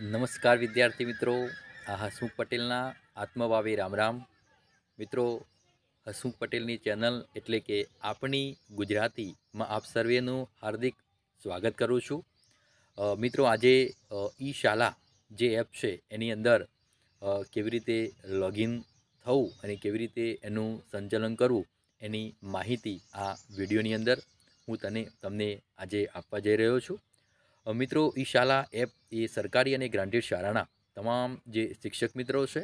નમસ્કાર વિદ્યાર્થી મિત્રો આ હસમુખ પટેલના આત્મભાવી રામ રામ મિત્રો હસમુખ પટેલની ચેનલ એટલે કે આપણી ગુજરાતીમાં આપ સર્વેનું હાર્દિક સ્વાગત કરું છું મિત્રો આજે ઈ શાલા જે એપ છે એની અંદર કેવી રીતે લોગિન થવું અને કેવી રીતે એનું સંચલન કરવું એની માહિતી આ વિડીયોની અંદર હું તને તમને આજે આપવા જઈ રહ્યો છું મિત્રો એ શાળા એપ એ સરકારી અને ગ્રાન્ટેડ શાળાના તમામ જે શિક્ષક મિત્રો છે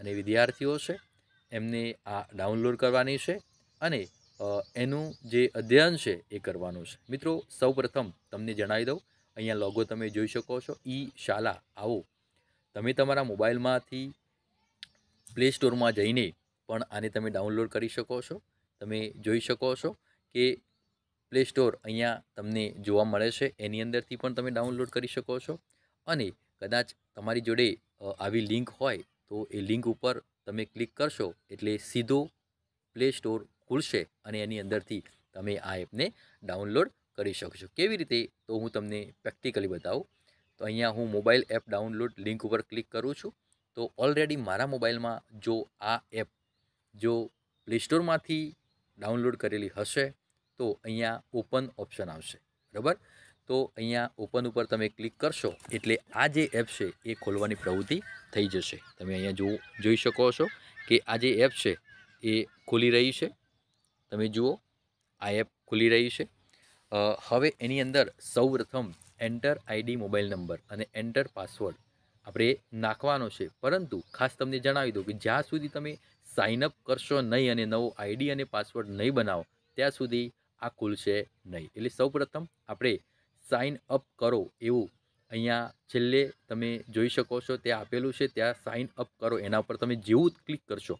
અને વિદ્યાર્થીઓ છે એમને આ ડાઉનલોડ કરવાની છે અને એનું જે અધ્યયન છે એ કરવાનું છે મિત્રો સૌપ્રથમ તમને જણાવી દઉં અહીંયા લોગો તમે જોઈ શકો છો ઈ શાળા આવો તમે તમારા મોબાઈલમાંથી પ્લે સ્ટોરમાં જઈને પણ આને તમે ડાઉનલોડ કરી શકો છો તમે જોઈ શકો છો કે પ્લે સ્ટોર અહીંયા તમને જોવા મળે છે એની અંદરથી પણ તમે ડાઉનલોડ કરી શકો છો અને કદાચ તમારી જોડે આવી લિંક હોય તો એ લિંક ઉપર તમે ક્લિક કરશો એટલે સીધો પ્લે સ્ટોર ખુલશે અને એની અંદરથી તમે આ એપને ડાઉનલોડ કરી શકશો કેવી રીતે તો હું તમને પ્રેક્ટિકલી બતાવું તો અહીંયા હું મોબાઈલ એપ ડાઉનલોડ લિંક ઉપર ક્લિક કરું છું તો ઓલરેડી મારા મોબાઈલમાં જો આ એપ જો પ્લે સ્ટોરમાંથી ડાઉનલોડ કરેલી હશે તો અહીંયા ઓપન ઓપ્શન આવશે બરાબર તો અહીંયા ઓપન ઉપર તમે ક્લિક કરશો એટલે આ જે એપ છે એ ખોલવાની પ્રવૃત્તિ થઈ જશે તમે અહીંયા જુઓ જોઈ શકો છો કે આ જે એપ છે એ ખુલી રહી છે તમે જુઓ આ એપ ખુલી રહી છે હવે એની અંદર સૌપ્રથમ એન્ટર આઈડી મોબાઈલ નંબર અને એન્ટર પાસવર્ડ આપણે નાખવાનો છે પરંતુ ખાસ તમને જણાવી દઉં કે જ્યાં સુધી તમે સાઇનઅપ કરશો નહીં અને નવો આઈડી અને પાસવર્ડ નહીં બનાવો ત્યાં સુધી આ ખુલશે નહીં એટલે સૌપ્રથમ આપણે સાઇન અપ કરો એવું અહીંયા છેલ્લે તમે જોઈ શકો છો ત્યાં આપેલું છે ત્યાં સાઇન અપ કરો એના ઉપર તમે જેવું ક્લિક કરશો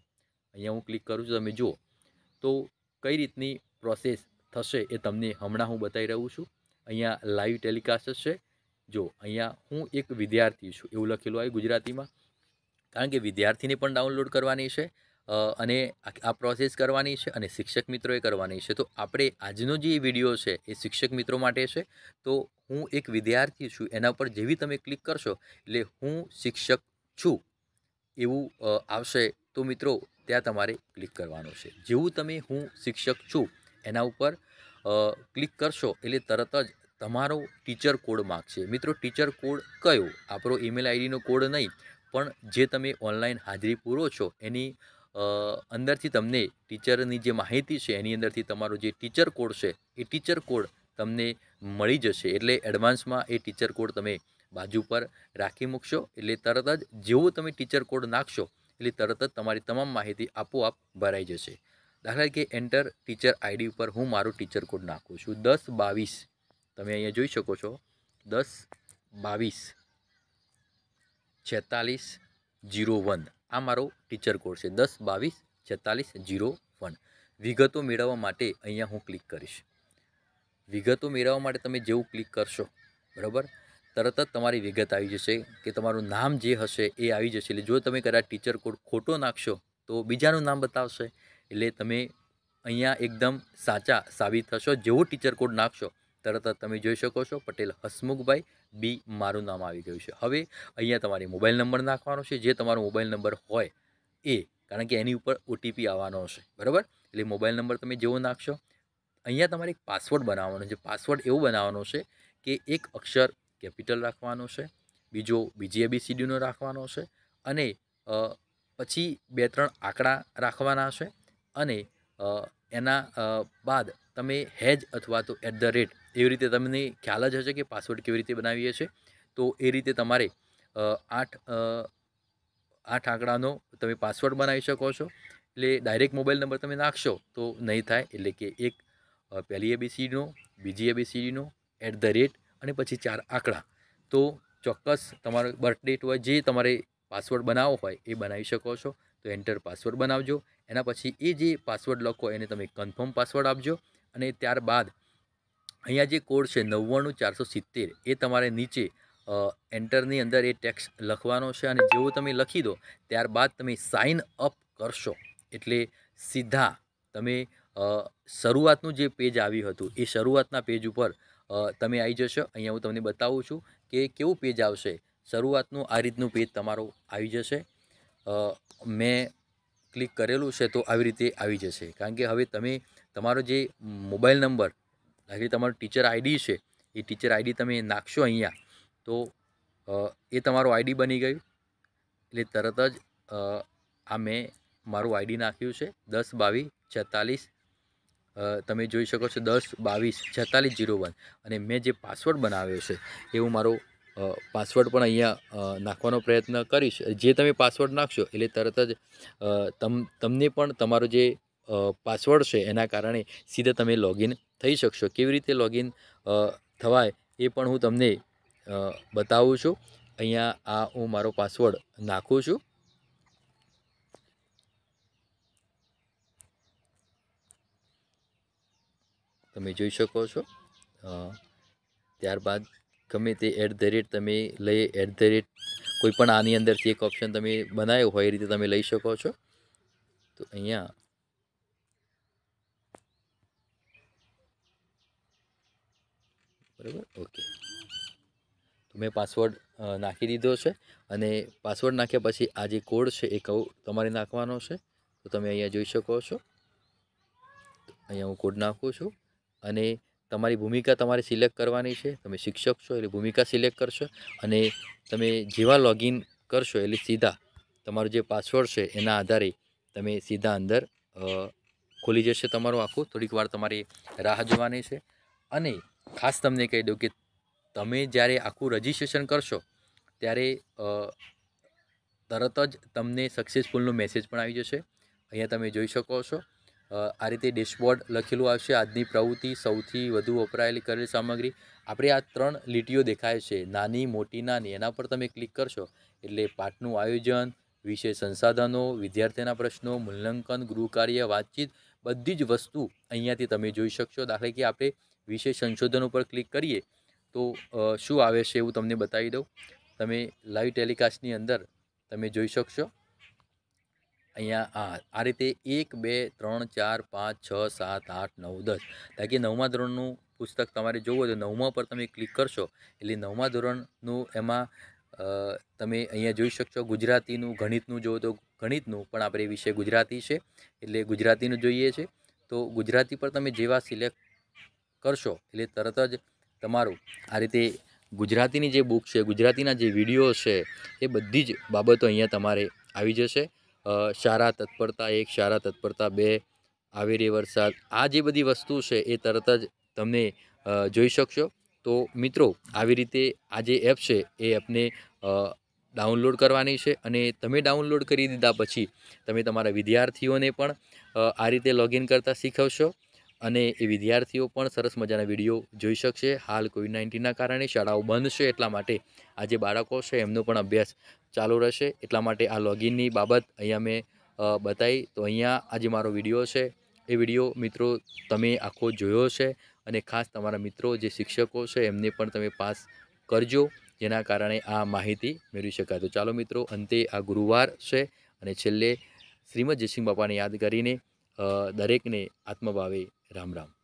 અહીંયા હું ક્લિક કરું છું તમે જુઓ તો કઈ રીતની પ્રોસેસ થશે એ તમને હમણાં હું બતાવી રહ્યું છું અહીંયા લાઈવ ટેલિકાસ્ટ છે જો અહીંયા હું એક વિદ્યાર્થી છું એવું લખેલું આવ્યું ગુજરાતીમાં કારણ કે વિદ્યાર્થીને પણ ડાઉનલોડ કરવાની છે અને આ પ્રોસેસ કરવાની છે અને શિક્ષક મિત્રોએ કરવાની છે તો આપણે આજનો જે વિડીયો છે એ શિક્ષક મિત્રો માટે છે તો હું એક વિદ્યાર્થી છું એના પર જેવી તમે ક્લિક કરશો એટલે હું શિક્ષક છું એવું આવશે તો મિત્રો ત્યાં તમારે ક્લિક કરવાનું છે જેવું તમે હું શિક્ષક છું એના ઉપર ક્લિક કરશો એટલે તરત જ તમારો ટીચર કોડ માગશે મિત્રો ટીચર કોડ કયો આપણો ઈમેલ આઈડીનો કોડ નહીં પણ જે તમે ઓનલાઈન હાજરી પૂરો છો એની અંદરથી તમને ટીચરની જે માહિતી છે એની અંદરથી તમારો જે ટીચર કોડ છે એ ટીચર કોડ તમને મળી જશે એટલે એડવાન્સમાં એ ટીચર કોડ તમે બાજુ પર રાખી મૂકશો એટલે તરત જ જેવો તમે ટીચર કોડ નાખશો એટલે તરત જ તમારી તમામ માહિતી આપોઆપ ભરાઈ જશે દાખલા તરીકે એન્ટર ટીચર આઈડી ઉપર હું મારો ટીચર કોડ નાખું છું દસ બાવીસ તમે અહીંયા જોઈ શકો છો દસ બાવીસ છેતાલીસ જીરો વન આ મારો ટીચર કોડ છે દસ બાવીસ છેતાલીસ જીરો વન વિગતો મેળવવા માટે અહીંયા હું ક્લિક કરીશ વિગતો મેળવવા માટે તમે જેવું ક્લિક કરશો બરાબર તરત જ તમારી વિગત આવી જશે કે તમારું નામ જે હશે એ આવી જશે એટલે જો તમે કદાચ ટીચર કોડ ખોટો નાખશો તો બીજાનું નામ બતાવશે એટલે તમે અહીંયા એકદમ સાચા સાબિત થશો જેવો ટીચર કોડ નાખશો તરત જ તમે જોઈ શકો છો પટેલ હસમુખભાઈ બી મારું નામ આવી ગયું છે હવે અહીંયા તમારે મોબાઈલ નંબર નાખવાનો છે જે તમારો મોબાઈલ નંબર હોય એ કારણ કે એની ઉપર ઓટીપી આવવાનો હશે બરાબર એટલે મોબાઈલ નંબર તમે જેવો નાખશો અહીંયા તમારે એક પાસવર્ડ બનાવવાનો છે પાસવર્ડ એવો બનાવવાનો છે કે એક અક્ષર કેપિટલ રાખવાનો છે બીજો બીજી એબીસીડીનો રાખવાનો છે અને પછી બે ત્રણ આંકડા રાખવાના છે અને એના બાદ તમે હેજ અથવા તો એટ ધ રેટ એવી રીતે તમને ખ્યાલ જ હશે કે પાસવર્ડ કેવી રીતે બનાવીએ છીએ તો એ રીતે તમારે આઠ આઠ આંકડાનો તમે પાસવર્ડ બનાવી શકો છો એટલે ડાયરેક્ટ મોબાઈલ નંબર તમે નાખશો તો નહીં થાય એટલે કે એક પહેલી એબીસીડીનો બીજી એબીસીડીનો એટ ધ રેટ અને પછી ચાર આંકડા તો ચોક્કસ તમારો બર્થડેટ હોય જે તમારે પાસવર્ડ બનાવવો હોય એ બનાવી શકો છો તો એન્ટર પાસવર્ડ બનાવજો એના પછી એ જે પાસવર્ડ લખો એને તમે કન્ફર્મ પાસવર્ડ આપજો અને ત્યારબાદ અહીંયા જે કોડ છે નવ્વાણું ચારસો સિત્તેર એ તમારે નીચે એન્ટરની અંદર એ ટેક્સ લખવાનો છે અને જેવો તમે લખી દો ત્યારબાદ તમે સાઇન અપ કરશો એટલે સીધા તમે શરૂઆતનું જે પેજ આવ્યું હતું એ શરૂઆતના પેજ ઉપર તમે આવી જશો અહીંયા હું તમને બતાવું છું કે કેવું પેજ આવશે શરૂઆતનું આ રીતનું પેજ તમારું આવી જશે મેં ક્લિક કરેલું છે તો આવી રીતે આવી જશે કારણ કે હવે તમે તમારો જે મોબાઈલ નંબર દાખલી તમારું ટીચર આઈડી છે એ ટીચર આઈડી તમે નાખશો અહીંયા તો એ તમારું આઈડી બની ગયું એટલે તરત જ આ મેં મારું આઈડી નાખ્યું છે દસ બાવીસ છેતાલીસ તમે જોઈ શકો છો દસ બાવીસ છેતાલીસ જીરો વન અને મેં જે પાસવર્ડ બનાવ્યો છે એ હું મારો પાસવર્ડ પણ અહીંયા નાખવાનો પ્રયત્ન કરીશ જે તમે પાસવર્ડ નાખશો એટલે તરત જ તમ તમને પણ તમારો જે પાસવર્ડ છે એના કારણે સીધા તમે લોગિન થઈ શકશો કેવી રીતે લોગિન થવાય એ પણ હું તમને બતાવું છું અહીંયા આ હું મારો પાસવર્ડ નાખું છું તમે જોઈ શકો છો ત્યારબાદ ગમે તે એટ ધ રેટ તમે લઈ એટ ધ રેટ કોઈ પણ આની અંદરથી એક ઓપ્શન તમે બનાવ્યો હોય એ રીતે તમે લઈ શકો છો તો અહીંયા બરાબર ઓકે તો મેં પાસવર્ડ નાખી દીધો છે અને પાસવર્ડ નાખ્યા પછી આ જે કોડ છે એ કહું તમારે નાખવાનો છે તો તમે અહીંયા જોઈ શકો છો અહીંયા હું કોડ નાખું છું અને તમારી ભૂમિકા તમારે સિલેક્ટ કરવાની છે તમે શિક્ષક છો એટલે ભૂમિકા સિલેક્ટ કરશો અને તમે જેવા લોગિન કરશો એટલે સીધા તમારો જે પાસવર્ડ છે એના આધારે તમે સીધા અંદર ખોલી જશે તમારું આખું થોડીક વાર તમારી રાહ જોવાની છે અને ખાસ તમને કહી દઉં કે તમે જ્યારે આખું રજિસ્ટ્રેશન કરશો ત્યારે તરત જ તમને સક્સેસફુલનો મેસેજ પણ આવી જશે અહીંયા તમે જોઈ શકો છો આ રીતે ડેશબોર્ડ લખેલું આવશે આજની પ્રવૃત્તિ સૌથી વધુ વપરાયેલી કરેલી સામગ્રી આપણે આ ત્રણ લીટીઓ દેખાય છે નાની મોટી નાની એના પર તમે ક્લિક કરશો એટલે પાઠનું આયોજન વિષય સંસાધનો વિદ્યાર્થીના પ્રશ્નો મૂલ્યાંકન ગૃહકાર્ય વાતચીત બધી જ વસ્તુ અહીંયાથી તમે જોઈ શકશો દાખલા કે આપણે વિશે સંશોધન ઉપર ક્લિક કરીએ તો શું આવે છે એવું તમને બતાવી દઉં તમે લાઈવ ટેલિકાસ્ટની અંદર તમે જોઈ શકશો અહીંયા આ આ રીતે એક બે ત્રણ ચાર પાંચ છ સાત આઠ નવ દસ તાકી નવમા ધોરણનું પુસ્તક તમારે જોવું હોય તો નવમા પર તમે ક્લિક કરશો એટલે નવમા ધોરણનું એમાં તમે અહીંયા જોઈ શકશો ગુજરાતીનું ગણિતનું જોવો તો ગણિતનું પણ આપણે વિષય ગુજરાતી છે એટલે ગુજરાતીનું જોઈએ છે તો ગુજરાતી પર તમે જેવા સિલેક્ટ કરશો એટલે તરત જ તમારું આ રીતે ગુજરાતીની જે બુક છે ગુજરાતીના જે વિડીયો છે એ બધી જ બાબતો અહીંયા તમારે આવી જશે સારા તત્પરતા એક સારા તત્પરતા બે આવેરી વરસાદ આ જે બધી વસ્તુ છે એ તરત જ તમે જોઈ શકશો તો મિત્રો આવી રીતે આ જે એપ છે એ એપને ડાઉનલોડ કરવાની છે અને તમે ડાઉનલોડ કરી દીધા પછી તમે તમારા વિદ્યાર્થીઓને પણ આ રીતે લોગિન કરતાં શીખવશો અને એ વિદ્યાર્થીઓ પણ સરસ મજાના વિડીયો જોઈ શકશે હાલ કોવિડ નાઇન્ટીનના કારણે શાળાઓ બંધ છે એટલા માટે આ જે બાળકો છે એમનો પણ અભ્યાસ ચાલુ રહેશે એટલા માટે આ લોગિનની બાબત અહીંયા મેં બતાવી તો અહીંયા આજે મારો વિડીયો છે એ વિડીયો મિત્રો તમે આખો જોયો છે અને ખાસ તમારા મિત્રો જે શિક્ષકો છે એમને પણ તમે પાસ કરજો જેના કારણે આ માહિતી મેળવી શકાય તો ચાલો મિત્રો અંતે આ ગુરુવાર છે અને છેલ્લે શ્રીમદ જયસિંહ બાપાને યાદ કરીને દરેકને આત્મભાવે રામ રામ